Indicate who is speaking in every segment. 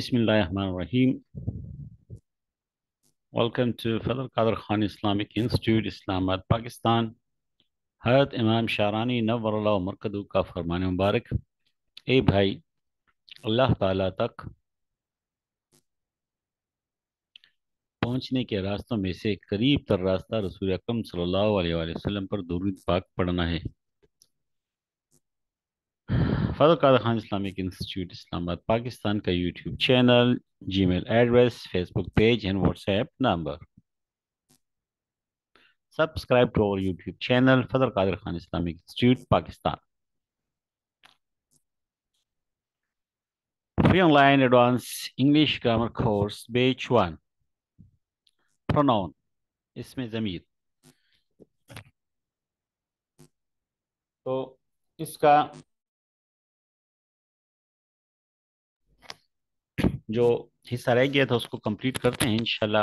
Speaker 1: Bismillahirrahmanirrahim. Welcome to Fadl Qadr Khan Islamic Institute, Islamabad, Pakistan. हजरत इमाम शारानी नवरल्ला मरकदू का फरमान मुबारक ए भाई अल्लाह ताला तक पहुंचने के रास्तों में से करीब तर रास्ता रसूल अकरम सल्लल्लाहु अलैहि वसल्लम पर दुरूद पाक पढ़ना है फजल खान इस्लामिक इंस्टीट्यूट इस्लामाबाद पाकिस्तान का YouTube channel Gmail address Facebook page and WhatsApp number subscribe to our YouTube channel Fazal Qadir Khan Islamic Institute Pakistan free online advance English grammar course batch one pronoun इसमें जमीर तो इसका जो हिस्सा रह गया था उसको कंप्लीट करते हैं इनशाला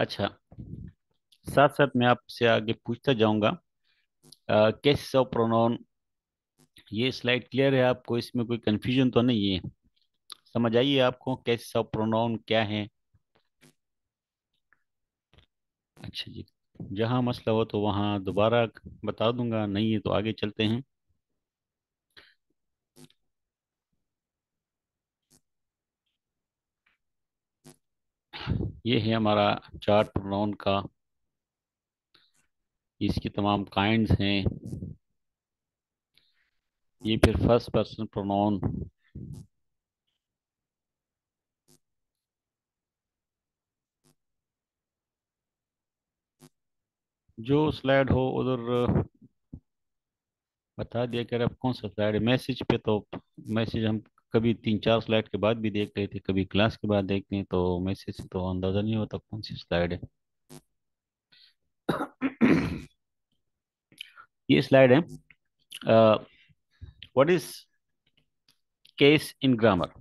Speaker 1: अच्छा साथ साथ मैं आपसे आगे पूछता जाऊंगा कैसे ऑफ प्रोनाउन ये स्लाइड क्लियर है आपको इसमें कोई कंफ्यूजन तो नहीं है समझ आइए आपको कैसे ऑफ प्रोनाउन क्या है अच्छा जी जहाँ मसला हो तो वहाँ दोबारा बता दूंगा नहीं है तो आगे चलते हैं ये है हमारा चार्ट प्रोनाउन का इसके तमाम काइंड्स हैं ये फिर फर्स्ट पर्सन प्रोनाउन जो स्लाइड हो उधर बता दिया कर आप कौन सा स्लाइड मैसेज पे तो मैसेज हम कभी तीन चार स्लाइड के बाद भी देख रहे थे कभी क्लास के बाद देखते हैं तो मैसेज से तो अंदाज़ा नहीं होता कौन सी स्लाइड है ये स्लाइड है what is case in grammar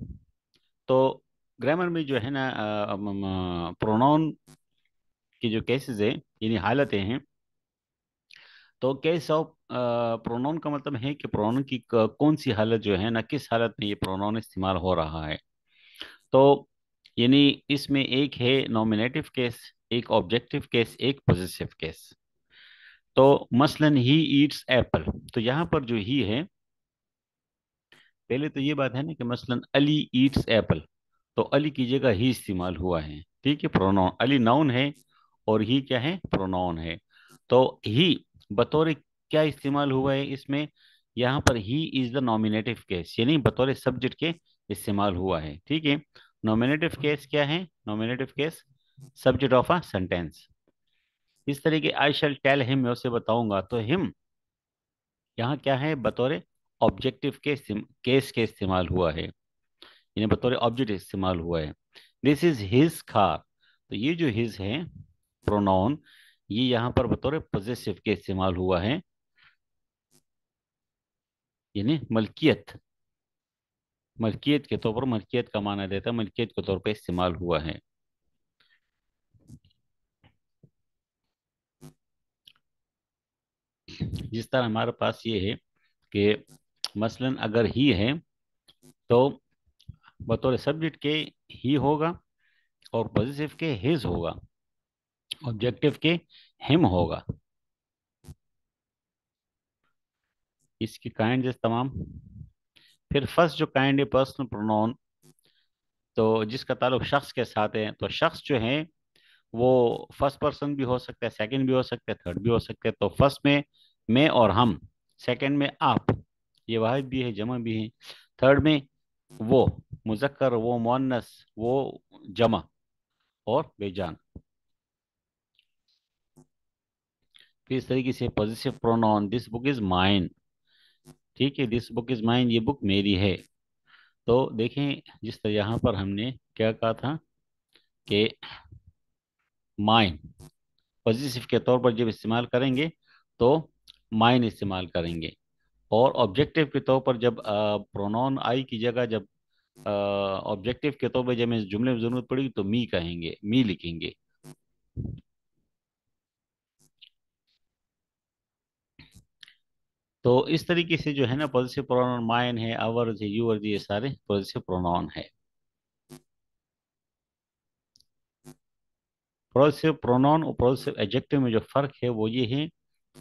Speaker 1: तो ग्रामर में जो है ना प्रोनाउन की जो केसेस है यानी हालतें हैं तो केस ऑफ प्रोनाउन का मतलब है कि प्रोनाउन की कौन सी हालत जो है ना किस हालत में ये प्रोनाउन इस्तेमाल हो रहा है तो यानी इसमें एक है नॉमिनेटिव केस एक ऑब्जेक्टिव केस एक पॉजिटिव केस तो मसलन ही ईट्स एप्पल तो यहाँ पर जो ही है पहले तो ये बात है ना कि मसलन अली ईट्स एप्पल तो अली की जगह ही इस्तेमाल हुआ है ठीक है प्रोनाउन अली नाउन है और ही क्या है प्रोनाउन है तो ही बतौर क्या इस्तेमाल हुआ है इसमें यहाँ पर he is the nominative case यानी बतौर सब्जेक्ट के इस्तेमाल हुआ है ठीक है नॉमिनेटिव केस क्या है nominative case subject of a sentence इस तरीके आई शेल टेल हिम मैं उसे बताऊंगा तो हिम यहाँ क्या है बतौर ऑब्जेक्टिव के केस के इस्तेमाल हुआ है यानी बतौर ऑब्जेक्ट इस्तेमाल हुआ है दिस इज हिज कार तो ये जो हिज है प्रोनाउन ये यहां पर बतौर पोजेसिव के इस्तेमाल हुआ है यानी मलकियत मलकियत के तौर पर मलकियत का माना देता है मलकियत के तौर पर इस्तेमाल हुआ है जिस तरह हमारे पास ये है कि मसलन अगर ही है तो बतौर सब्जेक्ट के ही होगा और पॉजिटिव के हिज होगा ऑब्जेक्टिव के हिम होगा इसकी काइंड तमाम फिर फर्स्ट जो काइंड है पर्सनल प्रोनाउन तो जिसका ताल्लुक शख्स के साथ है तो शख्स जो है वो फर्स्ट पर्सन भी हो सकता है सेकंड भी हो सकता है थर्ड भी हो सकता है तो फर्स्ट में मैं और हम सेकंड में आप ये वाहिद भी है जमा भी है थर्ड में वो मुजक्कर वो मुन्नस वो जमा और बेजान फिर इस तरीके से possessive pronoun this book is mine ठीक है दिस बुक इज माइन ये बुक मेरी है तो देखें जिस तरह यहाँ पर हमने क्या कहा था कि माइन पॉजिटिव के तौर पर जब इस्तेमाल करेंगे तो माइन इस्तेमाल करेंगे और ऑब्जेक्टिव के तौर पर जब प्रोनाउन आई की जगह जब ऑब्जेक्टिव के तौर पर जब इस जुमले में ज़रूरत पड़ेगी तो मी कहेंगे मी लिखेंगे तो इस तरीके से जो है ना पॉजिटिव प्रोनाउन माइन है आवर्ज है जी ये सारे पॉजिटिव प्रोनाउन है पॉजिटिव प्रोनाउन और पॉजिटिव एडजेक्टिव में जो फर्क है वो ये है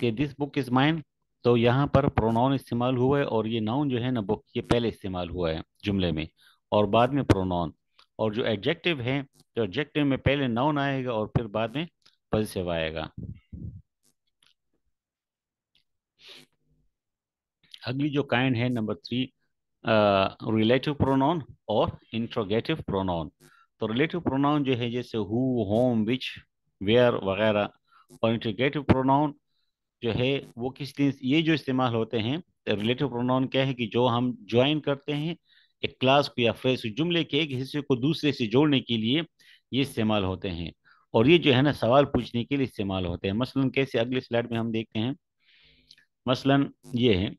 Speaker 1: कि दिस बुक इज माइन तो यहाँ पर प्रोनाउन इस्तेमाल हुआ है और ये नाउन जो है ना बुक ये पहले इस्तेमाल हुआ है जुमले में और बाद में प्रोनाउन और जो एडजेक्टिव है तो एडजेक्टिव में पहले नाउन आएगा और फिर बाद में पॉजिटिव आएगा अगली जो काइंड है नंबर थ्री रिलेटिव प्रोनाउन और इंट्रोगेटिव प्रोनाउन तो रिलेटिव प्रोनाउन जो है जैसे हु होम विच वेयर वगैरह और इंट्रोगेटिव प्रोनाउन जो है वो किस दिन ये जो इस्तेमाल होते हैं रिलेटिव प्रोनाउन क्या है कि जो हम ज्वाइन करते हैं एक क्लास को या फ्रेस जुमले के एक हिस्से को दूसरे से जोड़ने के लिए ये इस्तेमाल होते हैं और ये जो है ना सवाल पूछने के लिए इस्तेमाल होते हैं मसलन कैसे अगले स्लाइड में हम देखते हैं मसलन ये है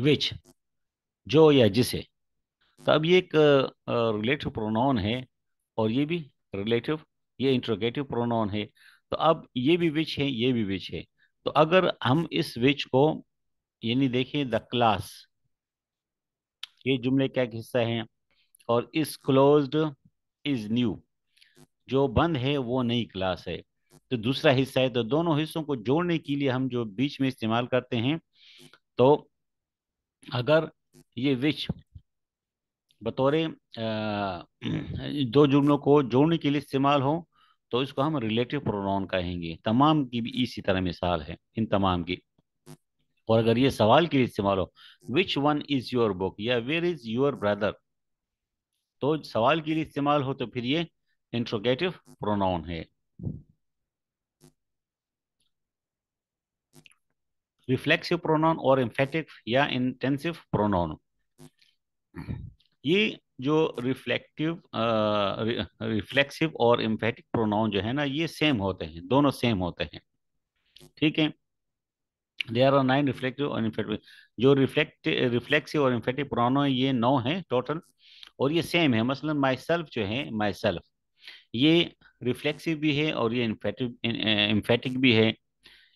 Speaker 1: विच जो या जिसे तो अब ये एक रिलेटिव प्रोनाउन है और ये भी रिलेटिव ये इंट्रोगेटिव प्रोनाउन है तो अब ये भी विच है ये भी विच है तो अगर हम इस विच को यानी देखें द क्लास ये जुमले का एक हिस्सा है और इस क्लोज्ड इज न्यू जो बंद है वो नई क्लास है तो दूसरा हिस्सा है तो दोनों हिस्सों को जोड़ने के लिए हम जो बीच में इस्तेमाल करते हैं तो अगर ये विच बतौरे दो जुमलों को जोड़ने के लिए इस्तेमाल हो तो इसको हम रिलेटिव प्रोनाउन कहेंगे तमाम की भी इसी तरह मिसाल है इन तमाम की और अगर ये सवाल के लिए इस्तेमाल हो which one is your book या वेयर इज योर ब्रदर तो सवाल के लिए इस्तेमाल हो तो फिर ये इंट्रोगेटिव प्रोनाउन है रिफ्लेक्सिव प्रोनाउन और इम्फेटिक या इंटेंसिव प्रोनाउन ये जो रिफ्लेक्टिव रिफ्लेक्सिव और इम्फेटिक प्रोनाउन जो है ना ये सेम होते हैं दोनों सेम होते हैं ठीक है they are are nine reflective और इम्फेटिव जो रिफ्लेक्ट रिफ्लेक्सिव और इम्फेटिक प्रोनाउन ये नौ है टोटल और ये सेम है मसलन माई सेल्फ जो है माई सेल्फ ये रिफ्लेक्सिव भी है और ये इम्फेटिव इम्फेटिक भी है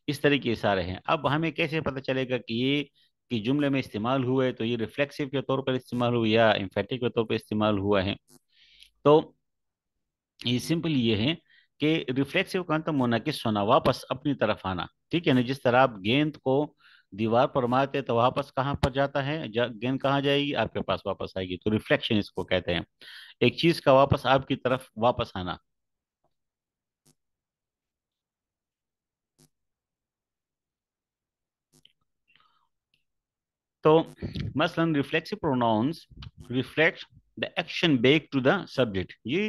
Speaker 1: इस तरह के इशारे हैं अब हमें कैसे पता चलेगा कि ये कि जुमले में इस्तेमाल हुए तो ये रिफ्लेक्सिव के तौर पर इस्तेमाल हुए या इम्फेटिक के तौर पर इस्तेमाल हुआ है तो ये सिंपल ये है कि रिफ्लेक्सिव का अंत किस होना वापस अपनी तरफ आना ठीक है ना जिस तरह आप गेंद को दीवार पर मारते तो वापस कहाँ पर जाता है जा, गेंद कहाँ जाएगी आपके पास वापस आएगी तो रिफ्लेक्शन इसको कहते हैं एक चीज का वापस आपकी तरफ वापस आना तो मसलन reflexive pronouns reflect the action back to the subject ये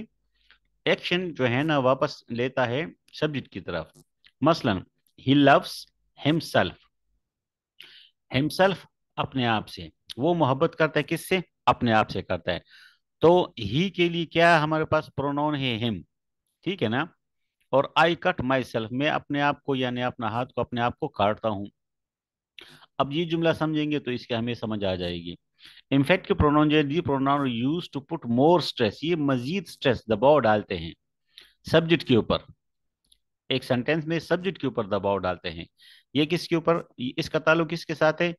Speaker 1: एक्शन जो है ना वापस लेता है सब्जेक्ट की तरफ मसलन ही लव्स हिमसेल्फ हिमसेल्फ अपने आप से वो मोहब्बत करता है किससे अपने आप से करता है तो ही के लिए क्या हमारे पास प्रोनाउन है हिम ठीक है ना और आई कट माई सेल्फ मैं अपने आप को यानी अपना हाथ को अपने आप को काटता हूं अब ये जुमला समझेंगे तो इसके हमें समझ आ जाएगी इनफैक्ट के प्रोनाउन जो the pronoun use to put more stress ये मजीद स्ट्रेस दबाव डालते हैं सब्जेक्ट के ऊपर एक सेंटेंस में सब्जेक्ट के ऊपर दबाव डालते हैं ये किसके ऊपर इसका ताल्लुक किसके साथ है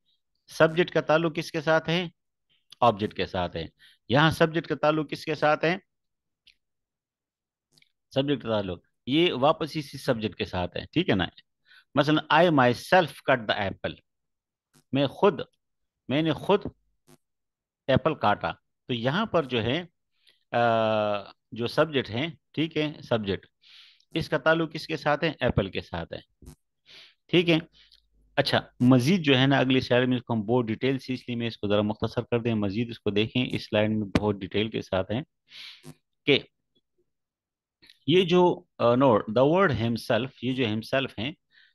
Speaker 1: सब्जेक्ट का ताल्लुक किसके साथ है ऑब्जेक्ट के साथ है यहाँ सब्जेक्ट का ताल्लुक किसके साथ है सब्जेक्ट का ताल्लुक ये वापस इसी सब्जेक्ट के साथ है ठीक है ना मसलन I myself cut the apple मैं खुद मैंने खुद एप्पल काटा तो यहाँ पर जो है आ, जो सब्जेक्ट है ठीक है सब्जेक्ट इसका ताल्लुक किसके साथ है एप्पल के साथ है ठीक है अच्छा मजीद जो है ना अगली स्लाइड में इसको हम बहुत डिटेल से इसलिए मैं इसको ज़रा मुख्तसर कर दें मजीद इसको देखें इस स्लाइड में बहुत डिटेल के साथ है कि ये जो नोट द वर्ड हिमसेल्फ ये जो हिमसेल्फ हैं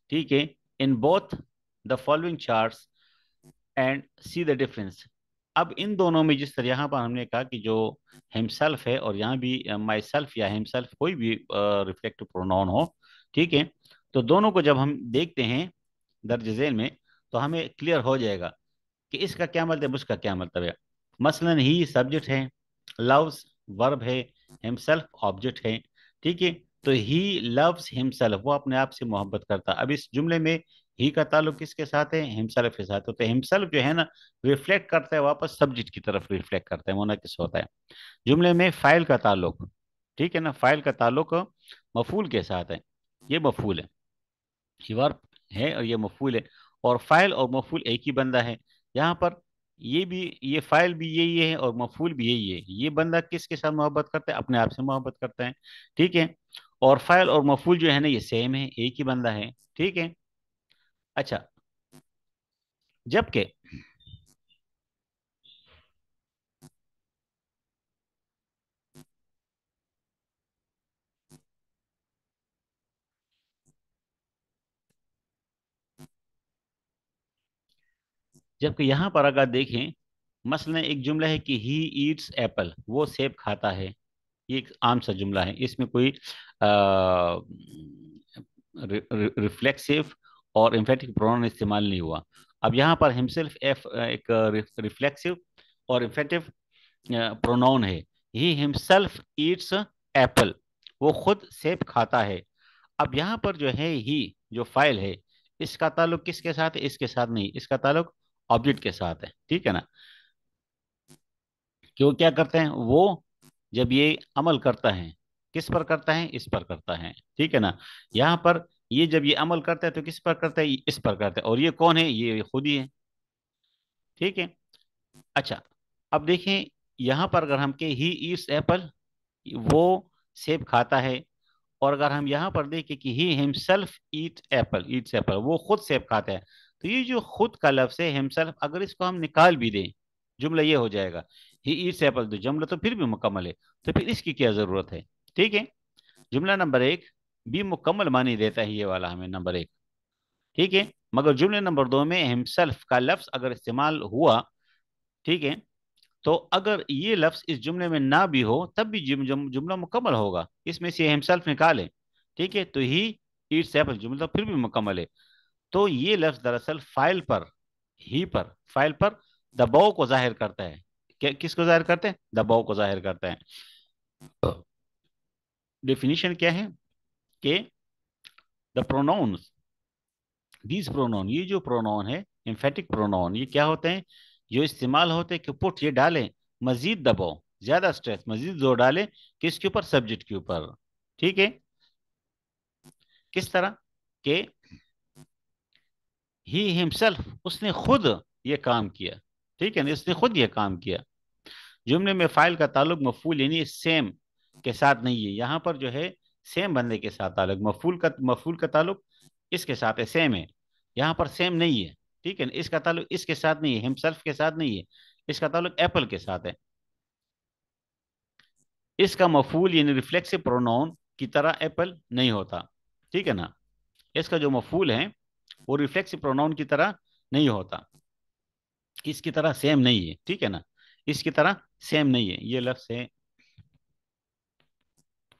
Speaker 1: ठीक है in both the following chart and see the difference अब इन दोनों में जिस तरह यहाँ पर हमने कहा कि जो हिमसेल्फ है और यहाँ भी माई सेल्फ या हिमसेल्फ कोई भी रिफ्लेक्टिव प्रोनाउन हो ठीक है तो दोनों को जब हम देखते हैं दर्ज झेल में तो हमें क्लियर हो जाएगा कि इसका क्या मतलब उसका क्या मतलब है मसलन ही सब्जेक्ट है लव्स वर्ब है हिमसेल्फ ऑब्जेक्ट है ठीक है तो ही लव्स हिमसेल्फ वो अपने आप से मोहब्बत करता अब इस जुमले में ही का ताल्लुक किसके साथ है हिमसेल्फ के साथ तो, तो हिमसेल्फ जो है ना रिफ्लेक्ट करता है वापस सब्जेक्ट की तरफ रिफ्लेक्ट करता है किस होता है जुमले में फाइल का ताल्लुक ठीक है ना फाइल का ताल्लुक मफूल के साथ है ये मफूल है हिवार है और ये मफूल है और फाइल और मफूल एक ही बंदा है यहाँ पर ये भी ये फाइल भी यही है और मफूल भी यही है ये बंदा किसके साथ मोहब्बत करता है अपने आप से मोहब्बत करता है ठीक है और फाइल और मफूल जो है ना ये सेम है एक ही बंदा है ठीक है अच्छा जबकि जबकि यहां पर अगर देखें मसलन एक जुमला है कि ही ईट्स एप्पल वो सेब खाता है ये एक आम सा जुमला है इसमें कोई रिफ्लेक्सिव और इम्फेटिक प्रोनाउन इस्तेमाल नहीं हुआ अब यहाँ पर हिमसेल्फ एफ एक रिफ्लेक्सिव और इम्फेटिव प्रोनाउन है ही हिमसेल्फ ईट्स एप्पल वो खुद सेब खाता है अब यहाँ पर जो है ही जो फाइल है इसका ताल्लुक किसके साथ है इसके साथ नहीं इसका ताल्लुक ऑब्जेक्ट के साथ है ठीक है ना क्यों क्या करते हैं वो जब ये अमल करता है किस पर करता है इस पर करता है ठीक है ना यहाँ पर ये जब ये अमल करता है तो किस पर करता है इस पर करता है और ये कौन है ये खुद ही है ठीक है अच्छा अब देखें यहाँ पर अगर हम के ही इस एप्पल वो सेब खाता है और अगर हम यहाँ पर देखें कि he himself eat apple eats apple वो खुद सेब खाता है तो ये जो खुद का लफ्स है हिमसेल्फ अगर इसको हम निकाल भी दें जुमला ये हो जाएगा ही ईट्स एप्पल तो जुमला तो फिर भी मुकम्मल है तो फिर इसकी क्या ज़रूरत है ठीक है जुमला नंबर एक भी मुकम्मल मानी देता है ये वाला हमें नंबर एक ठीक है मगर जुमले नंबर दो में हिमसेल्फ का लफ्ज़ अगर इस्तेमाल हुआ ठीक है तो अगर ये लफ्ज़ इस जुमले में ना भी हो तब भी जुम, जुम, जुमला मुकम्मल होगा इसमें से हिमसेल्फ निकालें ठीक है तो ही ईट सैपल जुमला फिर भी मुकम्मल है तो ये लफ्ज़ दरअसल फाइल पर ही पर फाइल पर दबाव को जाहिर करता है किसको जाहिर करते हैं दबाव को जाहिर करता है डेफिनेशन क्या है के द प्रोनाउंस दीज प्रोनाउन ये जो प्रोनाउन है इम्फेटिक प्रोनाउन ये क्या होते हैं जो इस्तेमाल होते हैं कि पुट ये डालें मजीद दबाओ ज्यादा स्ट्रेस मजीद जोर डालें किसके ऊपर सब्जेक्ट के ऊपर ठीक है किस तरह के ही हिमसेल्फ उसने खुद ये काम किया ठीक है ना इसने खुद ये काम किया जुमले में फाइल का ताल्लुक मफूल यानी सेम के साथ नहीं है यहाँ पर जो है सेम बंदे के साथ ताल्लुक मफूल का मफूल का ताल्लुक इसके साथ है सेम है यहाँ पर सेम नहीं है ठीक है इसका ताल्लुक इसके साथ नहीं है हिमसेल्फ के साथ नहीं है इसका ताल्लुक एप्पल के साथ है इसका मफूल यानी रिफ्लेक्सिव प्रोनाउन की तरह एप्पल नहीं होता ठीक है ना इसका जो मफूल है वो रिफ्लेक्सिव प्रोनाउन की तरह नहीं होता इसकी तरह सेम नहीं है ठीक है ना इसकी तरह सेम नहीं है ये लफ्स है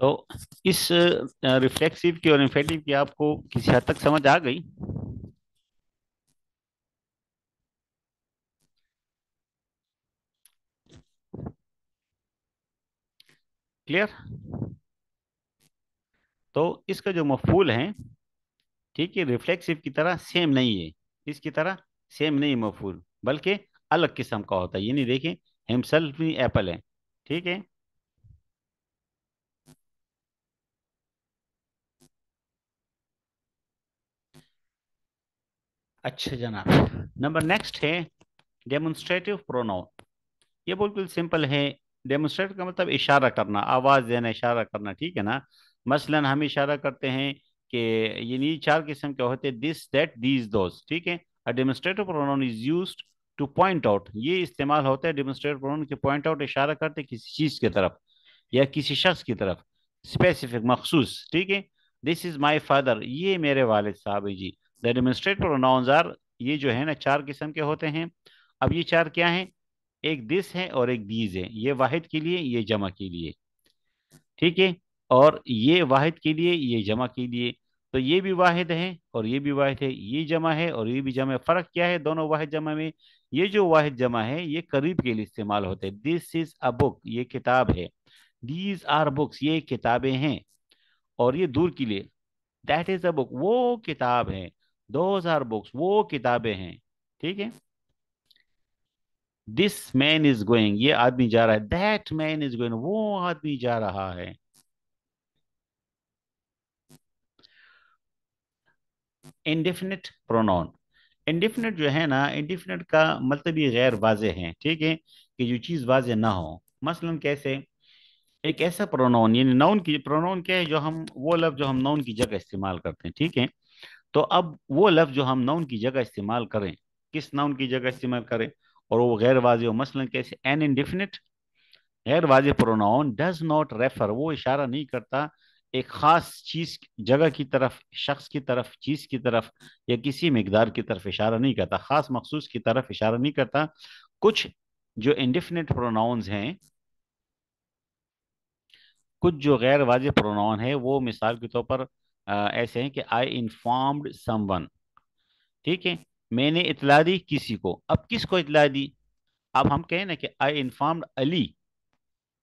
Speaker 1: तो इस रिफ्लेक्सिव की और इन्फेक्टिव की आपको किसी हद तक समझ आ गई क्लियर तो इसका जो मफूल है ठीक है रिफ्लेक्सिव की तरह सेम नहीं है इसकी तरह सेम नहीं मफूल बल्कि अलग किस्म का होता है ये नहीं देखें हिमसेल्फ भी एप्पल है ठीक है अच्छा जनाब नंबर नेक्स्ट है डेमोन्स्ट्रेटिव प्रोनाउन ये बिल्कुल सिंपल है डेमोन्स्ट्रेट का मतलब इशारा करना आवाज़ देना इशारा करना ठीक है ना मसलन हम इशारा करते हैं कि ये यानी चार किस्म के होते हैं दिस डेट दीज दोज ठीक है a demonstrative pronoun is use to point out ये इस्तेमाल होता है डेमोन्स्ट्रेटिव प्रोनाउन के पॉइंट आउट इशारा करते किसी चीज़ की तरफ या किसी शख्स की तरफ स्पेसिफिक मखसूस ठीक है दिस इज़ माई फादर ये मेरे वालद साहब है जी द डिमोन्स्ट्रेट आर ये जो है ना चार किस्म के होते हैं अब ये चार क्या हैं एक दिस है और एक दीज है ये वाहिद के लिए ये जमा के लिए ठीक है और ये वाहिद के लिए ये जमा के लिए तो ये भी वाहिद है और ये भी वाहिद है ये जमा है और ये भी जमा है फ़र्क क्या है दोनों वाहिद जमा में ये जो वाहिद जमा है ये करीब के लिए इस्तेमाल होते हैं दिस इज़ अ बुक ये किताब है दीज आर बुक्स ये किताबें हैं और ये दूर के लिए दैट इज़ अ बुक वो किताब है दोज आर बुक्स वो किताबें हैं ठीक है दिस मैन इज गोइंग ये आदमी जा रहा है दैट मैन इज गोइंग वो आदमी जा रहा है इंडिफिनिट प्रोनाउन इंडिफिनिट जो है ना इंडिफिनिट का मतलब ये गैर वाजे है ठीक है कि जो चीज़ वाजे ना हो मसलन कैसे एक ऐसा प्रोनाउन यानी नाउन की प्रोनाउन क्या है जो हम वो लफ्ज़ जो हम नाउन की जगह इस्तेमाल करते हैं ठीक है तो अब वो लफ्ज़ जो हम नाउन की जगह इस्तेमाल करें किस नाउन की जगह इस्तेमाल करें और वो गैर वाज मसलन कैसे एन इनडिफिनिट गैर वाज प्रोनाउन डज नॉट रेफर वो इशारा नहीं करता एक ख़ास चीज़ जगह की तरफ शख्स की तरफ चीज़ की तरफ या किसी मकदार की तरफ इशारा नहीं करता ख़ास मखसूस की तरफ इशारा नहीं करता कुछ जो इनडिफिनिट प्रोनाउंस हैं कुछ जो गैर वाज प्रोनाउन है वो मिसाल के तौर पर ऐसे हैं कि आई इन्फॉर्म्ड समवन ठीक है मैंने इतला दी किसी को अब किस को इतला दी अब हम कहें ना कि आई इन्फॉर्म्ड अली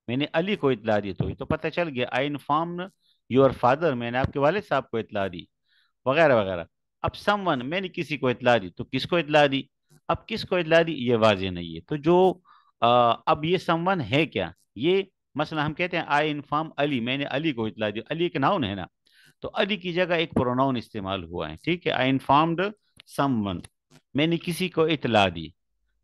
Speaker 1: मैंने अली को इतला दी तो, तो पता चल गया आई इन्फॉर्म योर फादर मैंने आपके वाले साहब को इतला दी वगैरह वगैरह अब समवन मैंने किसी को इतला दी तो किसको इतला दी अब किसको इतला दी ये वाजह नहीं है तो जो आ, अब ये समवन है क्या ये मसला हम कहते हैं आई इन्फॉर्म अली मैंने अली को इतला दी अली के नाउन है ना तो अली की जगह एक प्रोनाउन इस्तेमाल हुआ है ठीक है आई इन्फॉर्म्ड समवन मैंने किसी को इतला दी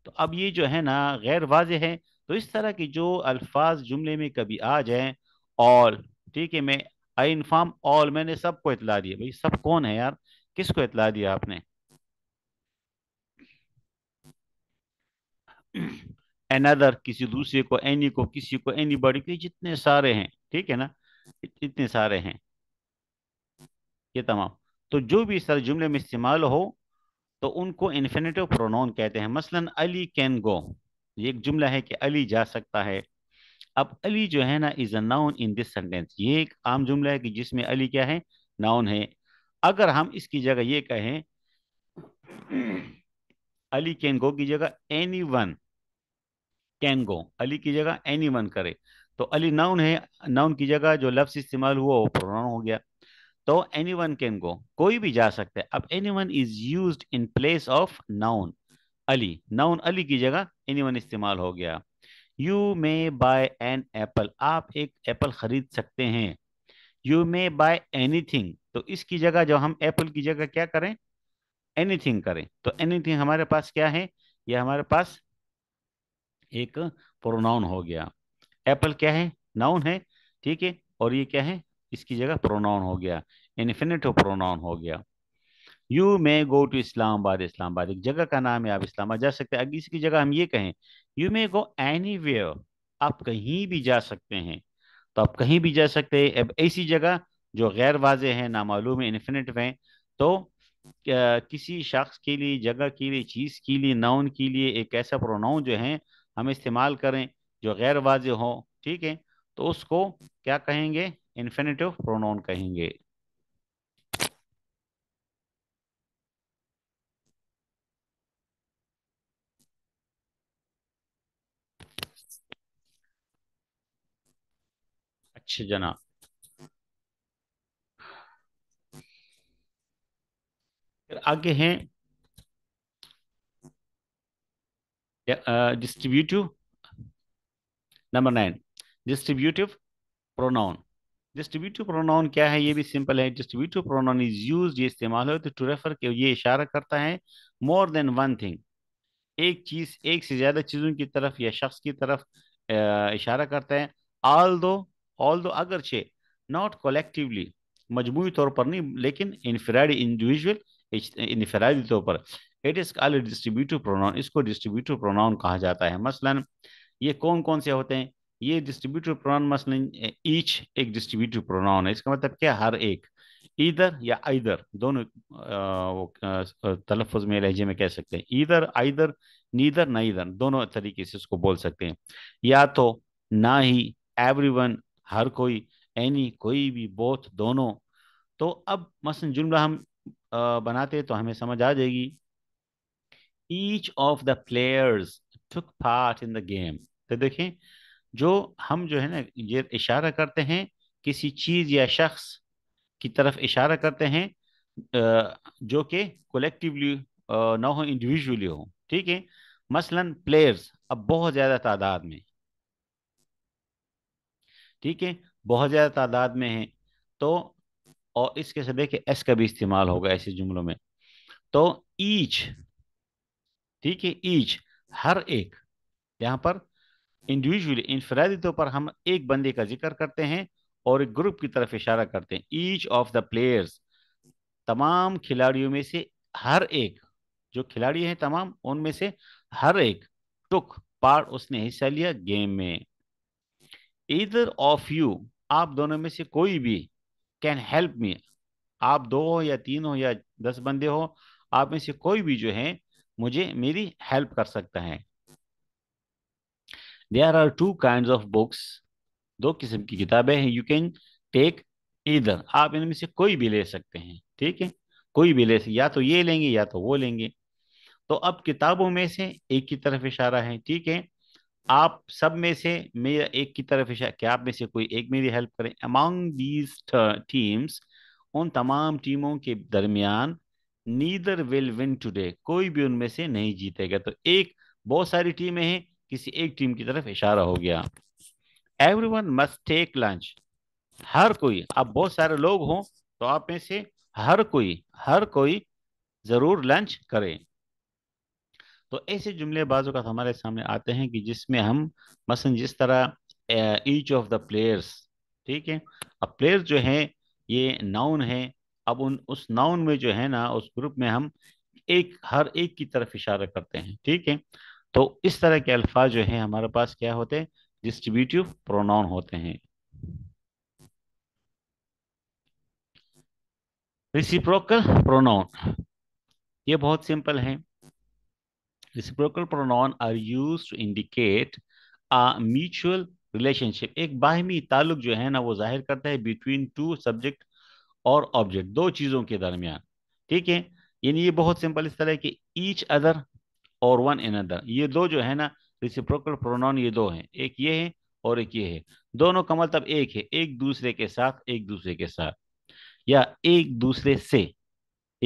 Speaker 1: तो अब ये जो है ना गैर वाज है तो इस तरह के जो अल्फाज जुमले में कभी आ जाए ऑल ठीक है मैं आई इन्फॉर्म ऑल मैंने सबको इतला दिया भाई सब कौन है यार किसको इतला दिया आपने एनदर किसी दूसरे को एनी को किसी को एनी बॉडी के जितने सारे हैं ठीक है ना इतने सारे हैं ये तमाम तो जो भी सर जुमले में इस्तेमाल हो तो उनको इन्फिनेटिव प्रोनाउन कहते हैं मसलन अली कैन गो ये एक जुमला है कि अली जा सकता है अब अली जो है ना is a noun in this sentence ये एक आम जुमला है कि जिसमें अली क्या है नाउन है अगर हम इसकी जगह ये कहें अली कैन गो की जगह anyone can go Ali की जगह एनी वन करे तो अली नाउन है नाउन की जगह जो लफ्स इस्तेमाल हुआ वो प्रोनाउन हो गया तो एनी वन कैन गो कोई भी जा सकते हैं अब anyone is use in place of noun Ali noun Ali की जगह एनी वन इस्तेमाल हो गया you may buy an apple आप एक एप्पल खरीद सकते हैं यू मे बाय एनीथिंग तो इसकी जगह जो हम एप्पल की जगह क्या करें एनीथिंग करें तो एनीथिंग हमारे पास क्या है यह हमारे पास एक प्रोनाउन हो गया एप्पल क्या है नाउन है ठीक है और ये क्या है इसकी जगह प्रोनाउन हो गया इन्फिनिटिव प्रोनाउन हो गया you may go to Islamabad Islamabad एक जगह का नाम है आप इस्लामाबाद जा सकते हैं इसकी जगह हम ये कहें यू मे गो एनी आप कहीं भी जा सकते हैं तो आप कहीं भी जा सकते हैं अब ऐसी जगह जो गैर वाज है नामालूम है इन्फिनेटिव हैं तो किसी शख्स के लिए जगह के लिए चीज़ के लिए नाउन के लिए एक ऐसा प्रोनाउन जो है हम इस्तेमाल करें जो गैर वाज हो ठीक है तो उसको क्या कहेंगे इन्फिनेटिव प्रोनाउन कहेंगे अच्छा जनाब फिर आगे हैं distributive number nine distributive pronoun distributive pronoun क्या है ये भी सिंपल है डिस्ट्रीब्यूटिव प्रोनाउन इज यूज ये इस्तेमाल हो तो टू रेफर के ये इशारा करता है मोर देन वन थिंग एक चीज एक से ज्यादा चीजों की तरफ या शख्स की तरफ आ, इशारा करता है आल दो ऑल दो अगर छे नॉट कलेक्टिवली मजमू तौर पर नहीं लेकिन इनफराडी इंडिविजुअल इनफरादी तौर पर it is called distributive pronoun इसको डिस्ट्रीब्यूटिव प्रोनाउन कहा जाता है मसलन ये कौन कौन से होते हैं ये डिस्ट्रीब्यूटिव प्रोनाउन मस्ट नहीं ईच एक डिस्ट्रीब्यूटिव प्रोनाउन है इसका मतलब क्या हर एक इधर या आइदर दोनों तलफ़ में लहजे में कह सकते हैं इधर आइधर नीधर ना इधर दोनों तरीके से उसको बोल सकते हैं या तो ना ही एवरीवन हर कोई एनी कोई भी बोथ दोनों तो अब मसलन जुमला हम आ, बनाते तो हमें समझ आ जाएगी each of the players took part in the game तो देखें जो हम जो है ना ये इशारा करते हैं किसी चीज़ या शख्स की तरफ इशारा करते हैं जो कि कलेक्टिवली ना हो इंडिविजुअली हो ठीक है मसलन प्लेयर्स अब बहुत ज़्यादा तादाद में ठीक है बहुत ज़्यादा तादाद में है तो और इसके से देखे एस का भी इस्तेमाल होगा ऐसे जुमलों में तो ईच ठीक है ईच हर एक यहाँ पर इंडिविजुअली इनफरादी तौर पर हम एक बंदे का जिक्र करते हैं और एक ग्रुप की तरफ इशारा करते हैं ईच ऑफ द प्लेयर्स तमाम खिलाड़ियों में से हर एक जो खिलाड़ी हैं तमाम उनमें से हर एक टुक पार्ट उसने हिस्सा लिया गेम में इधर ऑफ यू आप दोनों में से कोई भी कैन हेल्प मी आप दो हो या तीन हो या दस बंदे हो आप में से कोई भी जो है मुझे मेरी हेल्प कर सकता है there are two kind of books दो किस्म की किताबें हैं यू कैन टेक इधर आप इनमें से कोई भी ले सकते हैं ठीक है कोई भी ले सकते या तो ये लेंगे या तो वो लेंगे तो अब किताबों में से एक की तरफ इशारा है ठीक है आप सब में से मेरा एक की तरफ इशारा क्या आप में से कोई एक मेरी हेल्प करें अमॉन्ग दीज टीम्स उन तमाम टीमों के दरमियान नीदर विल विन टूडे कोई भी उनमें से नहीं जीतेगा तो एक बहुत सारी टीमें हैं किसी एक टीम की तरफ इशारा हो गया everyone must take lunch हर कोई आप बहुत सारे लोग हों तो आप में से हर कोई हर कोई जरूर लंच करे तो ऐसे जुमले बाजू का हमारे सामने आते हैं कि जिसमें हम मसन जिस तरह ईच ऑफ द प्लेयर्स ठीक है अब प्लेयर जो हैं ये नाउन है अब उन उस नाउन में जो है ना उस ग्रुप में हम एक हर एक की तरफ इशारा करते हैं ठीक है तो इस तरह के अल्फाज जो है हमारे पास क्या होते हैं डिस्ट्रीब्यूटिव प्रोनाउन होते हैं रिसिप्रोकल प्रोनाउन ये बहुत सिंपल है reciprocal pronoun are use to indicate a mutual relationship एक बाहमी ताल्लुक जो है ना वो जाहिर करता है बिटवीन टू सब्जेक्ट और ऑब्जेक्ट दो चीज़ों के दरमियान ठीक है यानी ये बहुत सिंपल इस तरह की ईच अदर और वन एनदर ये दो जो है ना रिसिप्रोकल प्रोनाउन ये दो हैं एक ये है और एक ये है दोनों का मतलब एक है एक दूसरे के साथ एक दूसरे के साथ या एक दूसरे से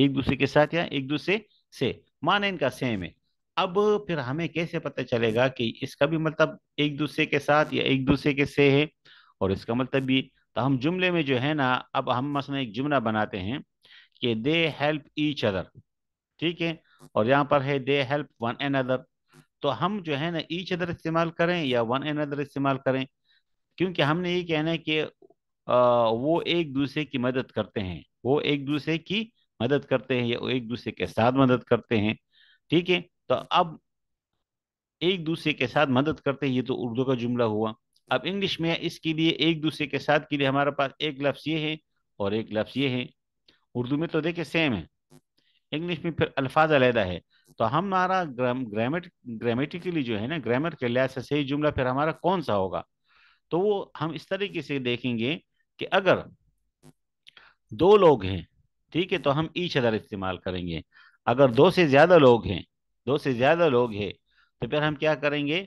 Speaker 1: एक दूसरे के साथ या एक दूसरे से माने इनका सेम है अब फिर हमें कैसे पता चलेगा कि इसका भी मतलब एक दूसरे के साथ या एक दूसरे के से है और इसका मतलब भी तो हम जुमले में जो है ना अब हम मसला एक जुमला बनाते हैं कि दे हेल्प ईच अदर ठीक है और यहाँ पर है they help one another तो हम जो है ना ईच अदर इस्तेमाल करें या वन एंड अदर इस्तेमाल करें क्योंकि हमने ये कहना है कि वो एक दूसरे की मदद करते हैं वो एक दूसरे की मदद करते हैं या एक दूसरे के साथ मदद करते हैं ठीक है तो अब एक दूसरे के साथ मदद करते हैं ये तो उर्दू का जुमला हुआ अब इंग्लिश में इसके लिए एक दूसरे के साथ के लिए हमारे पास एक लफ्ज़ ये है और एक लफ्ज़ ये है उर्दू में तो देखे सेम है इंग्लिश में फिर अल्फाज अलहदा है तो हमारा ग्रामेट ग्रामेटिकली जो है ना ग्रामर के लिहाज से सही जुमला फिर हमारा कौन सा होगा तो वो हम इस तरीके से देखेंगे कि अगर दो लोग हैं ठीक है तो हम ईच अदर इस्तेमाल करेंगे अगर दो से ज़्यादा लोग हैं दो से ज़्यादा लोग हैं तो फिर हम क्या करेंगे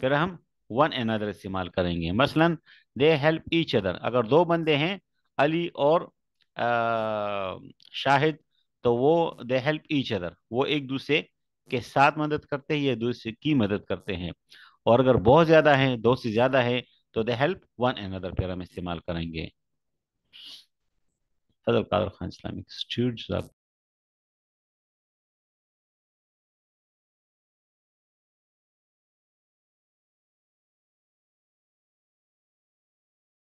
Speaker 1: फिर हम वन एन अदर इस्तेमाल करेंगे मसलन दे हेल्प ईच अदर अगर दो बंदे हैं अली और आ, शाहिद तो वो दे हेल्प ईच अदर वो एक दूसरे के साथ मदद करते हैं या दूसरे की मदद करते हैं और अगर बहुत ज़्यादा है दो से ज़्यादा है तो they help one another para में इस्तेमाल करेंगे हजर कादर खान इस्लामिक इंस्टीट्यूट